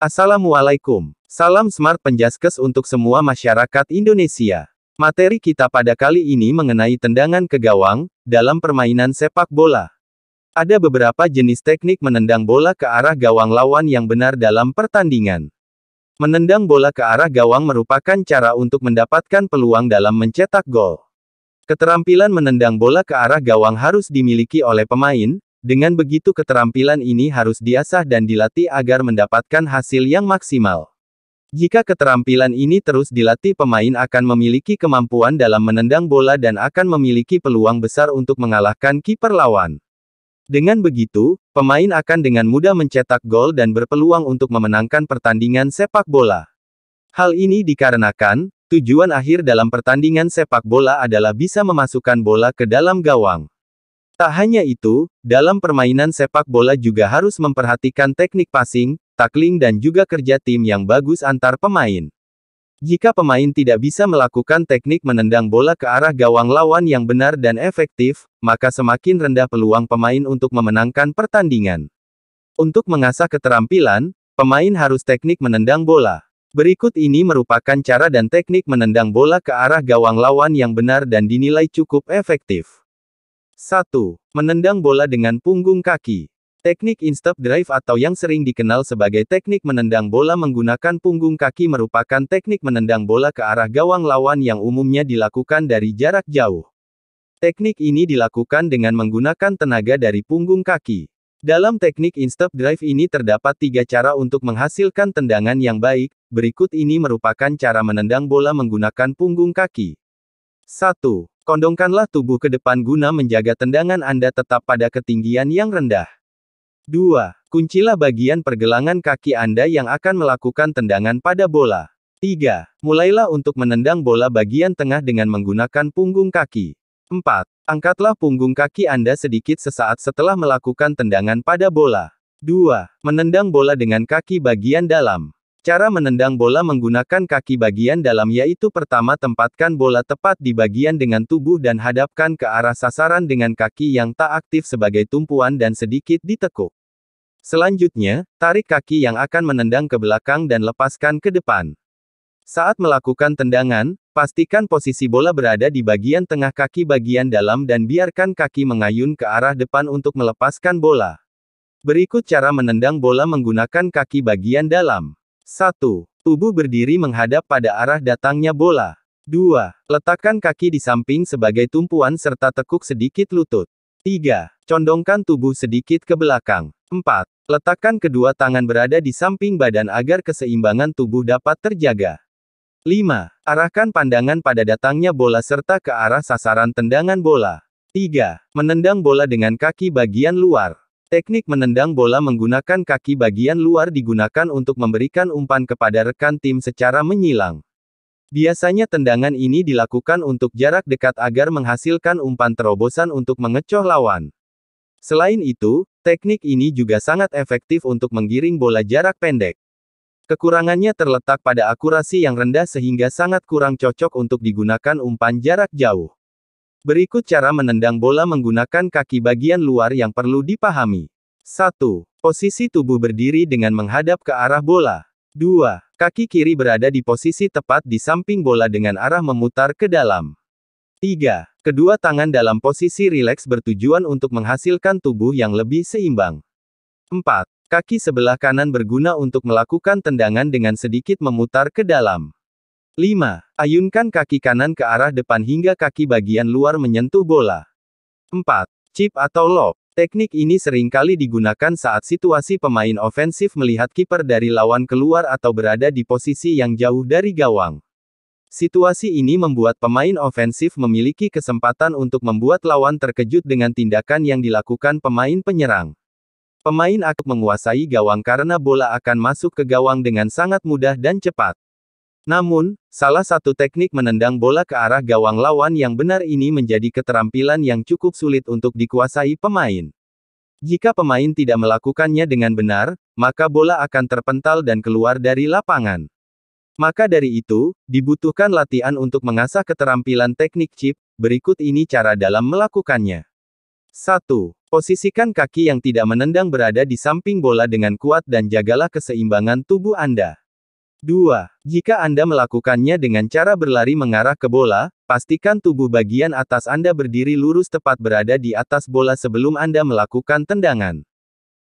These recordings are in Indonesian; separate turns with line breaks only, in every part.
Assalamualaikum. Salam Smart Penjaskes untuk semua masyarakat Indonesia. Materi kita pada kali ini mengenai tendangan ke gawang dalam permainan sepak bola. Ada beberapa jenis teknik menendang bola ke arah gawang lawan yang benar dalam pertandingan. Menendang bola ke arah gawang merupakan cara untuk mendapatkan peluang dalam mencetak gol. Keterampilan menendang bola ke arah gawang harus dimiliki oleh pemain, dengan begitu keterampilan ini harus diasah dan dilatih agar mendapatkan hasil yang maksimal. Jika keterampilan ini terus dilatih pemain akan memiliki kemampuan dalam menendang bola dan akan memiliki peluang besar untuk mengalahkan kiper lawan. Dengan begitu, pemain akan dengan mudah mencetak gol dan berpeluang untuk memenangkan pertandingan sepak bola. Hal ini dikarenakan, tujuan akhir dalam pertandingan sepak bola adalah bisa memasukkan bola ke dalam gawang. Tak hanya itu, dalam permainan sepak bola juga harus memperhatikan teknik passing, tackling dan juga kerja tim yang bagus antar pemain. Jika pemain tidak bisa melakukan teknik menendang bola ke arah gawang lawan yang benar dan efektif, maka semakin rendah peluang pemain untuk memenangkan pertandingan. Untuk mengasah keterampilan, pemain harus teknik menendang bola. Berikut ini merupakan cara dan teknik menendang bola ke arah gawang lawan yang benar dan dinilai cukup efektif. 1. Menendang bola dengan punggung kaki. Teknik instep drive atau yang sering dikenal sebagai teknik menendang bola menggunakan punggung kaki merupakan teknik menendang bola ke arah gawang lawan yang umumnya dilakukan dari jarak jauh. Teknik ini dilakukan dengan menggunakan tenaga dari punggung kaki. Dalam teknik instep drive ini terdapat tiga cara untuk menghasilkan tendangan yang baik, berikut ini merupakan cara menendang bola menggunakan punggung kaki. 1. Kondongkanlah tubuh ke depan guna menjaga tendangan Anda tetap pada ketinggian yang rendah. 2. Kuncilah bagian pergelangan kaki Anda yang akan melakukan tendangan pada bola. 3. Mulailah untuk menendang bola bagian tengah dengan menggunakan punggung kaki. 4. Angkatlah punggung kaki Anda sedikit sesaat setelah melakukan tendangan pada bola. 2. Menendang bola dengan kaki bagian dalam. Cara menendang bola menggunakan kaki bagian dalam yaitu pertama tempatkan bola tepat di bagian dengan tubuh dan hadapkan ke arah sasaran dengan kaki yang tak aktif sebagai tumpuan dan sedikit ditekuk. Selanjutnya, tarik kaki yang akan menendang ke belakang dan lepaskan ke depan. Saat melakukan tendangan, pastikan posisi bola berada di bagian tengah kaki bagian dalam dan biarkan kaki mengayun ke arah depan untuk melepaskan bola. Berikut cara menendang bola menggunakan kaki bagian dalam. 1. Tubuh berdiri menghadap pada arah datangnya bola. 2. Letakkan kaki di samping sebagai tumpuan serta tekuk sedikit lutut. 3. Condongkan tubuh sedikit ke belakang. 4. Letakkan kedua tangan berada di samping badan agar keseimbangan tubuh dapat terjaga. 5. Arahkan pandangan pada datangnya bola serta ke arah sasaran tendangan bola. 3. Menendang bola dengan kaki bagian luar. Teknik menendang bola menggunakan kaki bagian luar digunakan untuk memberikan umpan kepada rekan tim secara menyilang. Biasanya tendangan ini dilakukan untuk jarak dekat agar menghasilkan umpan terobosan untuk mengecoh lawan. Selain itu, teknik ini juga sangat efektif untuk menggiring bola jarak pendek. Kekurangannya terletak pada akurasi yang rendah sehingga sangat kurang cocok untuk digunakan umpan jarak jauh. Berikut cara menendang bola menggunakan kaki bagian luar yang perlu dipahami. 1. Posisi tubuh berdiri dengan menghadap ke arah bola. 2. Kaki kiri berada di posisi tepat di samping bola dengan arah memutar ke dalam. 3. Kedua tangan dalam posisi rileks bertujuan untuk menghasilkan tubuh yang lebih seimbang. 4. Kaki sebelah kanan berguna untuk melakukan tendangan dengan sedikit memutar ke dalam. 5. Ayunkan kaki kanan ke arah depan hingga kaki bagian luar menyentuh bola. 4. Chip atau lob. Teknik ini seringkali digunakan saat situasi pemain ofensif melihat kiper dari lawan keluar atau berada di posisi yang jauh dari gawang. Situasi ini membuat pemain ofensif memiliki kesempatan untuk membuat lawan terkejut dengan tindakan yang dilakukan pemain penyerang. Pemain akan menguasai gawang karena bola akan masuk ke gawang dengan sangat mudah dan cepat. Namun, salah satu teknik menendang bola ke arah gawang lawan yang benar ini menjadi keterampilan yang cukup sulit untuk dikuasai pemain. Jika pemain tidak melakukannya dengan benar, maka bola akan terpental dan keluar dari lapangan. Maka dari itu, dibutuhkan latihan untuk mengasah keterampilan teknik chip, berikut ini cara dalam melakukannya. 1. Posisikan kaki yang tidak menendang berada di samping bola dengan kuat dan jagalah keseimbangan tubuh Anda. 2. Jika Anda melakukannya dengan cara berlari mengarah ke bola, pastikan tubuh bagian atas Anda berdiri lurus tepat berada di atas bola sebelum Anda melakukan tendangan.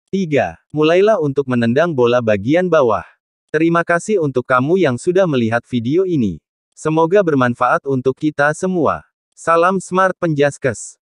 3. Mulailah untuk menendang bola bagian bawah. Terima kasih untuk kamu yang sudah melihat video ini. Semoga bermanfaat untuk kita semua. Salam Smart Penjaskes.